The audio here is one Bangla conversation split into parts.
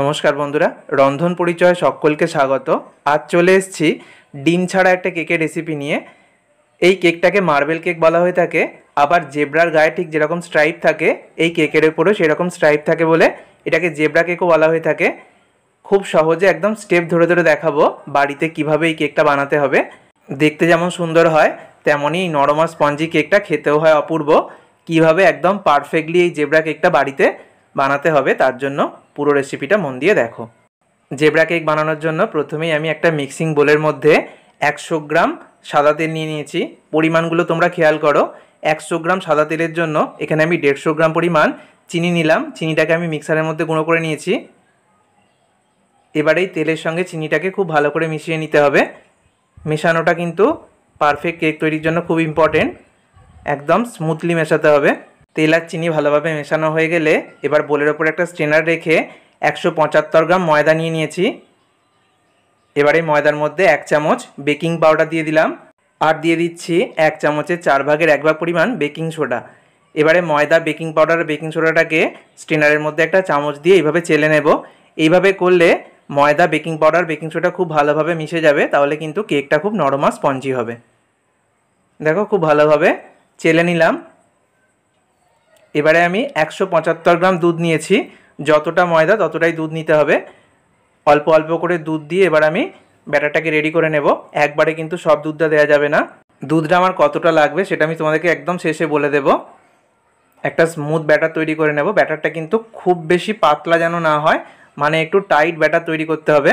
নমস্কার বন্ধুরা রন্ধন পরিচয় সকলকে স্বাগত আজ চলে এসছি ডিম ছাড়া একটা কেকের রেসিপি নিয়ে এই কেকটাকে মার্বেল কেক বলা হয়ে থাকে আবার জেব্রার গায়ে ঠিক যেরকম স্ট্রাইপ থাকে এই কেকের উপরেও সেরকম স্ট্রাইপ থাকে বলে এটাকে জেব্রা কেকও বলা হয়ে থাকে খুব সহজে একদম স্টেপ ধরে ধরে দেখাবো বাড়িতে কিভাবে এই কেকটা বানাতে হবে দেখতে যেমন সুন্দর হয় তেমনই নরমা স্পঞ্জি কেকটা খেতেও হয় অপূর্ব কিভাবে একদম পারফেক্টলি এই জেব্রা কেকটা বাড়িতে বানাতে হবে তার জন্য পুরো রেসিপিটা মন দিয়ে দেখো জেবরা কেক বানানোর জন্য প্রথমেই আমি একটা মিক্সিং বোলের মধ্যে একশো গ্রাম সাদা তেল নিয়ে নিয়েছি পরিমাণগুলো তোমরা খেয়াল করো একশো গ্রাম সাদা তেলের জন্য এখানে আমি দেড়শো গ্রাম পরিমাণ চিনি নিলাম চিনিটাকে আমি মিক্সারের মধ্যে গুঁড়ো করে নিয়েছি এবারেই তেলের সঙ্গে চিনিটাকে খুব ভালো করে মিশিয়ে নিতে হবে মেশানোটা কিন্তু পারফেক্ট কেক তৈরির জন্য খুব ইম্পর্টেন্ট একদম স্মুথলি মেশাতে হবে তেল আর চিনি ভালোভাবে মেশানো হয়ে গেলে এবার বোলের ওপর একটা স্ট্রেনার রেখে একশো পঁচাত্তর গ্রাম ময়দা নিয়ে নিয়েছি এবারে ময়দার মধ্যে এক চামচ বেকিং পাউডার দিয়ে দিলাম আর দিয়ে দিচ্ছি এক চামচের চার ভাগের এক ভাগ পরিমাণ বেকিং সোডা এবারে ময়দা বেকিং পাউডার বেকিং সোডাটাকে স্ট্রেনারের মধ্যে একটা চামচ দিয়ে এইভাবে চেলে নেব এইভাবে করলে ময়দা বেকিং পাউডার বেকিং সোডা খুব ভালোভাবে মিশে যাবে তাহলে কিন্তু কেকটা খুব নরম আর স্পঞ্জি হবে দেখো খুব ভালোভাবে চেলে নিলাম এবারে আমি একশো পঁচাত্তর গ্রাম দুধ নিয়েছি যতটা ময়দা ততটাই দুধ নিতে হবে অল্প অল্প করে দুধ দিয়ে এবার আমি ব্যাটারটাকে রেডি করে নেব একবারে কিন্তু সব দুধটা দেওয়া যাবে না দুধটা আমার কতটা লাগবে সেটা আমি তোমাদেরকে একদম শেষে বলে দেব একটা স্মুথ ব্যাটার তৈরি করে নেব ব্যাটারটা কিন্তু খুব বেশি পাতলা যেন না হয় মানে একটু টাইট ব্যাটার তৈরি করতে হবে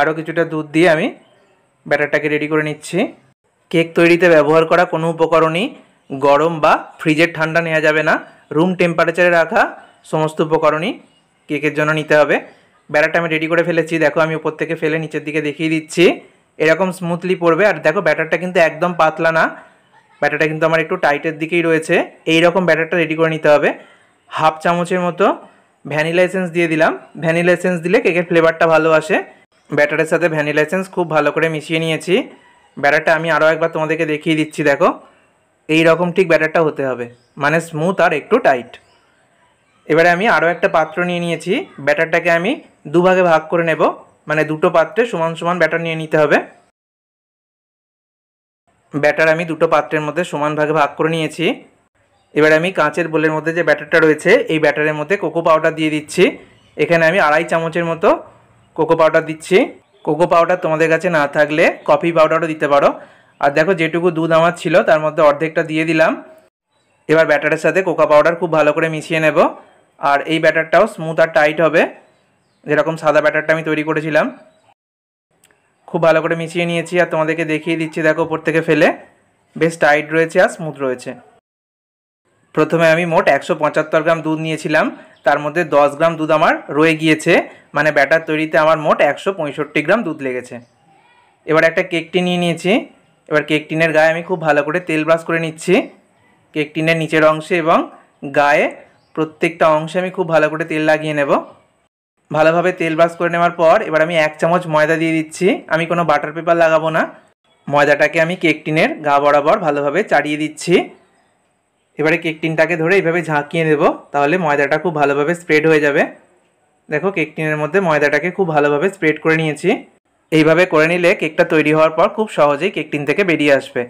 আরও কিছুটা দুধ দিয়ে আমি ব্যাটারটাকে রেডি করে নিচ্ছি কেক তৈরিতে ব্যবহার করা কোনো উপকরণই গরম বা ফ্রিজের ঠান্ডা নেওয়া যাবে না রুম টেম্পারেচারে রাখা সমস্ত উপকরণই কেকের জন্য নিতে হবে ব্যাটারটা আমি রেডি করে ফেলেছি দেখো আমি উপর থেকে ফেলে নিচের দিকে দেখিয়ে দিচ্ছি এরকম স্মুথলি পড়বে আর দেখো ব্যাটারটা কিন্তু একদম পাতলা না ব্যাটারটা কিন্তু আমার একটু টাইটের দিকেই রয়েছে এই রকম ব্যাটারটা রেডি করে নিতে হবে হাফ চামচের মতো ভ্যানিলা এসেন্স দিয়ে দিলাম ভ্যানিলা এসেন্স দিলে কেকের ফ্লেভারটা ভালো আসে ব্যাটারের সাথে ভ্যানিলা এসেন্স খুব ভালো করে মিশিয়ে নিয়েছি ব্যাটারটা আমি আরও একবার তোমাদেরকে দেখিয়ে দিচ্ছি দেখো এই রকম ঠিক ব্যাটারটা হতে হবে মানে স্মুথ আর একটু টাইট এবারে আমি আরও একটা পাত্র নিয়ে নিয়েছি ব্যাটারটাকে আমি দুভাগে ভাগ করে নেব মানে দুটো পাত্রে সমান সমান ব্যাটার নিয়ে নিতে হবে ব্যাটার আমি দুটো পাত্রের মধ্যে সমান ভাগে ভাগ করে নিয়েছি এবার আমি কাঁচের বোলের মধ্যে যে ব্যাটারটা রয়েছে এই ব্যাটারের মধ্যে কোকো পাউডার দিয়ে দিচ্ছি এখানে আমি আড়াই চামচের মতো কোকো পাউডার দিচ্ছি কোকো পাউডার তোমাদের কাছে না থাকলে কফি পাউডারও দিতে পারো আর দেখো যেটুকু দুধ আমার ছিল তার মধ্যে অর্ধেকটা দিয়ে দিলাম এবার ব্যাটারের সাথে কোকা পাউডার খুব ভালো করে মিশিয়ে নেব আর এই ব্যাটারটাও স্মুথ আর টাইট হবে যেরকম সাদা ব্যাটারটা আমি তৈরি করেছিলাম খুব ভালো করে মিশিয়ে নিয়েছি আর তোমাদেরকে দেখিয়ে দিচ্ছি দেখো ওপর থেকে ফেলে বেশ টাইট রয়েছে আর স্মুথ রয়েছে প্রথমে আমি মোট একশো পঁচাত্তর গ্রাম দুধ নিয়েছিলাম তার মধ্যে দশ গ্রাম দুধ আমার রয়ে গিয়েছে মানে ব্যাটার তৈরিতে আমার মোট একশো পঁয়ষট্টি গ্রাম দুধ লেগেছে এবার একটা কেকটি নিয়ে নিয়েছি এবার কেক টিনের গায়ে আমি খুব ভালো করে তেল ব্রাশ করে নিচ্ছি কেক টিনের নিচের অংশে এবং গায়ে প্রত্যেকটা অংশে আমি খুব ভালো করে তেল লাগিয়ে নেব ভালোভাবে তেল ব্রাশ করে নেওয়ার পর এবার আমি এক চামচ ময়দা দিয়ে দিচ্ছি আমি কোনো বাটার পেপার লাগাবো না ময়দাটাকে আমি কেক টিনের গা বরাবর ভালোভাবে চাড়িয়ে দিচ্ছি এবারে কেক টিনটাকে ধরে এইভাবে ঝাঁকিয়ে দেব তাহলে ময়দাটা খুব ভালোভাবে স্প্রেড হয়ে যাবে দেখো কেক টিনের মধ্যে ময়দাটাকে খুব ভালোভাবে স্প্রেড করে নিয়েছি এইভাবে করে নিলে কেকটা তৈরি হওয়ার পর খুব সহজেই কেক টিন থেকে বেরিয়ে আসবে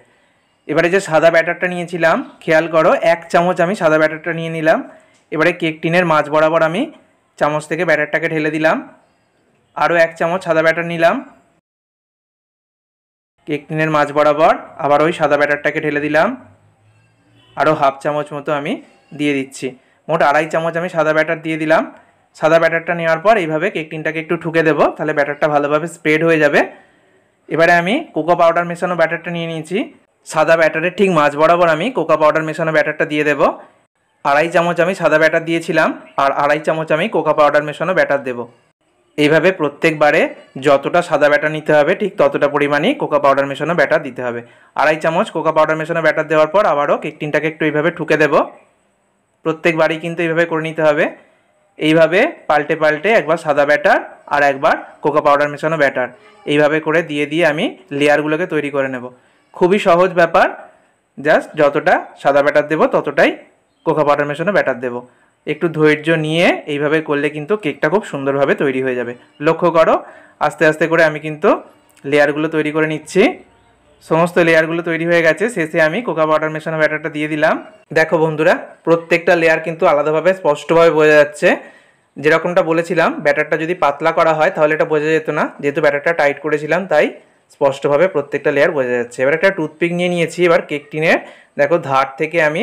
এবারে যে সাদা ব্যাটারটা নিয়েছিলাম খেয়াল করো এক চামচ আমি সাদা ব্যাটারটা নিয়ে নিলাম এবারে কেক টিনের মাঝ বরাবর আমি চামচ থেকে ব্যাটারটাকে ঢেলে দিলাম আরও এক চামচ সাদা ব্যাটার নিলাম কেক টিনের মাঝ বরাবর আবার ওই সাদা ব্যাটারটাকে ঢেলে দিলাম আরও হাফ চামচ মতো আমি দিয়ে দিচ্ছি মোট আড়াই চামচ আমি সাদা ব্যাটার দিয়ে দিলাম সাদা ব্যাটারটা নেওয়ার পর এইভাবে কেক টিনটাকে একটু ঠুকে দেবো তাহলে ব্যাটারটা ভালোভাবে স্প্রেড হয়ে যাবে এবারে আমি কোকো পাউডার মেশানো ব্যাটারটা নিয়ে নিয়েছি সাদা ব্যাটারের ঠিক মাছ বরাবর আমি কোকা পাউডার মেশানো ব্যাটারটা দিয়ে দেবো আড়াই চামচ আমি সাদা ব্যাটার দিয়েছিলাম আর আড়াই চামচ আমি কোকা পাউডার মেশানো ব্যাটার দেবো এইভাবে প্রত্যেকবারে যতটা সাদা ব্যাটার নিতে হবে ঠিক ততটা পরিমাণেই কোকা পাউডার মেশানো ব্যাটার দিতে হবে আড়াই চামচ কোকা পাউডার মেশানো ব্যাটার দেওয়ার পর আবারও কেক টিনটাকে একটু এইভাবে ঠুকে দেবো প্রত্যেকবারই কিন্তু এইভাবে করে নিতে হবে এইভাবে পাল্টে পাল্টে একবার সাদা ব্যাটার আর একবার কোকা পাউডার মেশানো ব্যাটার এইভাবে করে দিয়ে দিয়ে আমি লেয়ারগুলোকে তৈরি করে নেব খুবই সহজ ব্যাপার জাস্ট যতটা সাদা ব্যাটার দেবো ততটাই কোকা পাউডার মেশানো ব্যাটার দেবো একটু ধৈর্য নিয়ে এইভাবে করলে কিন্তু কেকটা খুব সুন্দরভাবে তৈরি হয়ে যাবে লক্ষ্য করো আস্তে আস্তে করে আমি কিন্তু লেয়ারগুলো তৈরি করে নিচ্ছি সমস্ত লেয়ারগুলো তৈরি হয়ে গেছে শেষে আমি কোকা পাউডার মেশানো ব্যাটারটা দিয়ে দিলাম দেখো বন্ধুরা প্রত্যেকটা লেয়ার কিন্তু আলাদাভাবে স্পষ্টভাবে বোঝা যাচ্ছে যেরকমটা বলেছিলাম ব্যাটারটা যদি পাতলা করা হয় তাহলে এটা বোঝা যেত না যেহেতু ব্যাটারটা টাইট করেছিলাম তাই স্পষ্টভাবে প্রত্যেকটা লেয়ার বোঝা যাচ্ছে এবার একটা টুথপিক নিয়ে নিয়েছি এবার কেক টিনের দেখো ধার থেকে আমি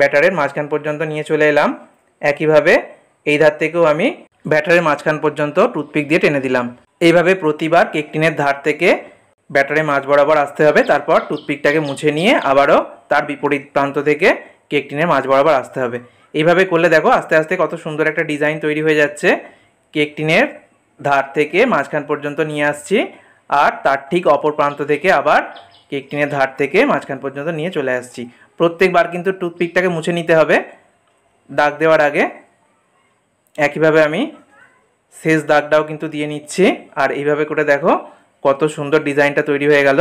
ব্যাটারের মাঝখান পর্যন্ত নিয়ে চলে এলাম একইভাবে এই ধার থেকেও আমি ব্যাটারের মাঝখান পর্যন্ত টুথপিক দিয়ে টেনে দিলাম এইভাবে প্রতিবার কেকটিনের ধার থেকে ব্যাটারে মাছ বরাবর আসতে হবে তারপর টুথপিকটাকে মুছে নিয়ে আবারও তার বিপরীত প্রান্ত থেকে কেক টিনের মাছ বরাবর আসতে হবে এইভাবে করলে দেখো আস্তে আস্তে কত সুন্দর একটা ডিজাইন তৈরি হয়ে যাচ্ছে কেক টিনের ধার থেকে মাঝখান পর্যন্ত নিয়ে আসছি আর তার ঠিক অপর প্রান্ত থেকে আবার কেক টিনের ধার থেকে মাঝখান পর্যন্ত নিয়ে চলে আসছি প্রত্যেকবার কিন্তু টুথপিকটাকে মুছে নিতে হবে দাগ দেওয়ার আগে একইভাবে আমি শেষ দাগটাও কিন্তু দিয়ে নিচ্ছি আর এইভাবে করে দেখো কত সুন্দর ডিজাইনটা তৈরি হয়ে গেল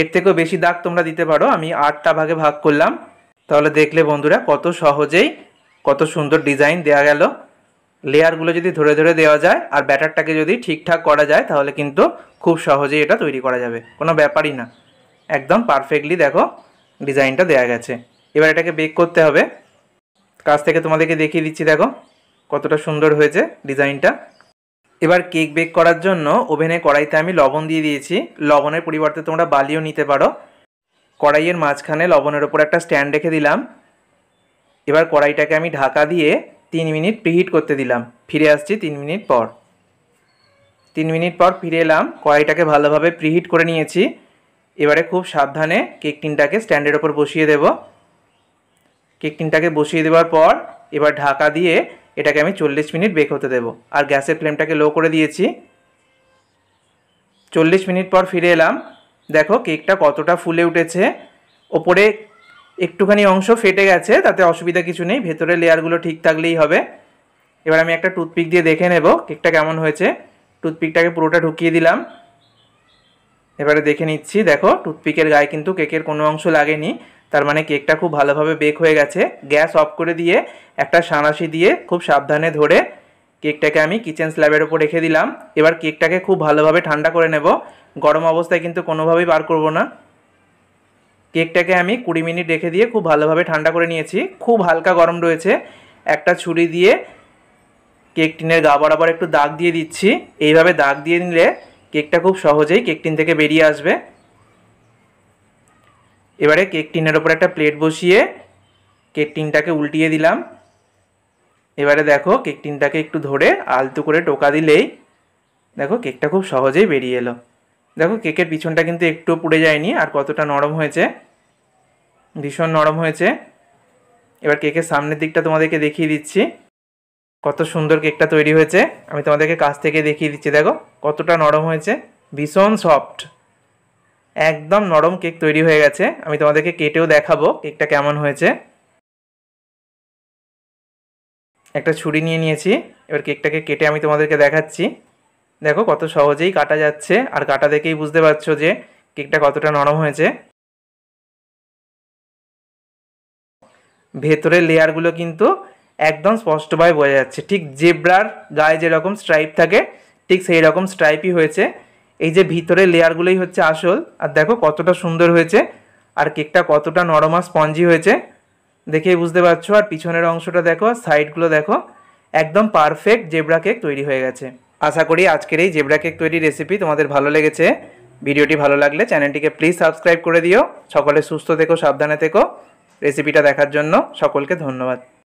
এর থেকেও বেশি দাগ তোমরা দিতে পারো আমি আটটা ভাগে ভাগ করলাম তাহলে দেখলে বন্ধুরা কত সহজেই কত সুন্দর ডিজাইন দেয়া গেল লেয়ারগুলো যদি ধরে ধরে দেওয়া যায় আর ব্যাটারটাকে যদি ঠিকঠাক করা যায় তাহলে কিন্তু খুব সহজেই এটা তৈরি করা যাবে কোনো ব্যাপারই না একদম পারফেক্টলি দেখো ডিজাইনটা দেয়া গেছে এবার এটাকে বেক করতে হবে কাছ থেকে তোমাদেরকে দেখিয়ে দিচ্ছি দেখো কতটা সুন্দর হয়েছে ডিজাইনটা এবার কেক বেক করার জন্য ওভেনে কড়াইতে আমি লবণ দিয়ে দিয়েছি লবণের পরিবর্তে তোমরা বালিও নিতে পারো কড়াইয়ের মাঝখানে লবণের ওপর একটা স্ট্যান্ড রেখে দিলাম এবার কড়াইটাকে আমি ঢাকা দিয়ে তিন মিনিট প্রিহিট করতে দিলাম ফিরে আসছি তিন মিনিট পর তিন মিনিট পর ফিরে এলাম কড়াইটাকে ভালোভাবে প্রিহিট করে নিয়েছি এবারে খুব সাবধানে কেক টিনটাকে স্ট্যান্ডের ওপর বসিয়ে দেব কেক টিনটাকে বসিয়ে দেওয়ার পর এবার ঢাকা দিয়ে এটাকে আমি চল্লিশ মিনিট বেক হতে দেবো আর গ্যাসের ফ্লেমটাকে লো করে দিয়েছি চল্লিশ মিনিট পর ফিরে এলাম দেখো কেকটা কতটা ফুলে উঠেছে ওপরে একটুখানি অংশ ফেটে গেছে তাতে অসুবিধা কিছু নেই ভেতরের লেয়ারগুলো ঠিক থাকলেই হবে এবার আমি একটা টুথপিক দিয়ে দেখে নেব কেকটা কেমন হয়েছে টুথপিকটাকে পুরোটা ঢুকিয়ে দিলাম এবারে দেখে নিচ্ছি দেখো টুথপিকের গায়ে কিন্তু কেকের কোনো অংশ লাগেনি তার মানে কেকটা খুব ভালোভাবে বেক হয়ে গেছে গ্যাস অফ করে দিয়ে একটা সাঁড়াশি দিয়ে খুব সাবধানে ধরে কেকটাকে আমি কিচেন স্ল্যাবের ওপর রেখে দিলাম এবার কেকটাকে খুব ভালোভাবে ঠান্ডা করে নেব গরম অবস্থায় কিন্তু কোনোভাবেই বার করব না কেকটাকে আমি কুড়ি মিনিট রেখে দিয়ে খুব ভালোভাবে ঠান্ডা করে নিয়েছি খুব হালকা গরম রয়েছে একটা ছুরি দিয়ে কেক টিনের গা বরাবর একটু দাগ দিয়ে দিচ্ছি এইভাবে দাগ দিয়ে নিলে কেকটা খুব সহজেই কেক টিন থেকে বেরিয়ে আসবে এবারে কেক টিনের ওপর একটা প্লেট বসিয়ে কেক টিনটাকে উল্টিয়ে দিলাম এবারে দেখো কেক টিনটাকে একটু ধরে আলতু করে টোকা দিলেই দেখো কেকটা খুব সহজেই বেরিয়ে এলো দেখো কেকের পিছনটা কিন্তু একটু পুড়ে যায়নি আর কতটা নরম হয়েছে ভীষণ নরম হয়েছে এবার কেকের সামনের দিকটা তোমাদেরকে দেখিয়ে দিচ্ছি কত সুন্দর কেকটা তৈরি হয়েছে আমি তোমাদেরকে কাছ থেকে দেখিয়ে দিচ্ছি দেখো কতটা নরম হয়েছে ভীষণ সফট একদম নরম কেক তৈরি হয়ে গেছে আমি তোমাদেরকে কেটেও দেখাবো কেকটা কেমন হয়েছে একটা ছুরি নিয়ে নিয়েছি এবার কেকটাকে কেটে আমি তোমাদেরকে দেখাচ্ছি দেখো কত সহজেই কাটা যাচ্ছে আর কাটা দেখেই বুঝতে পারছো যে কেকটা কতটা নরম হয়েছে ভেতরের লেয়ারগুলো কিন্তু একদম স্পষ্টভাবে বোঝা যাচ্ছে ঠিক জেব্রার গায়ে যেরকম স্ট্রাইপ থাকে ঠিক সেই রকম স্ট্রাইপই হয়েছে এই যে ভিতরে লেয়ারগুলোই হচ্ছে আসল আর দেখো কতটা সুন্দর হয়েছে আর কেকটা কতটা নরম আর স্পঞ্জি হয়েছে দেখেই বুঝতে পারছো আর পিছনের অংশটা দেখো সাইডগুলো দেখো একদম পারফেক্ট জেব্রা কেক তৈরি হয়ে গেছে আশা করি আজকের এই জেব্রা কেক তৈরি রেসিপি তোমাদের ভালো লেগেছে ভিডিওটি ভালো লাগলে চ্যানেলটিকে প্লিজ সাবস্ক্রাইব করে দিও সকলে সুস্থ থেকো সাবধানে থেকো রেসিপিটা দেখার জন্য সকলকে ধন্যবাদ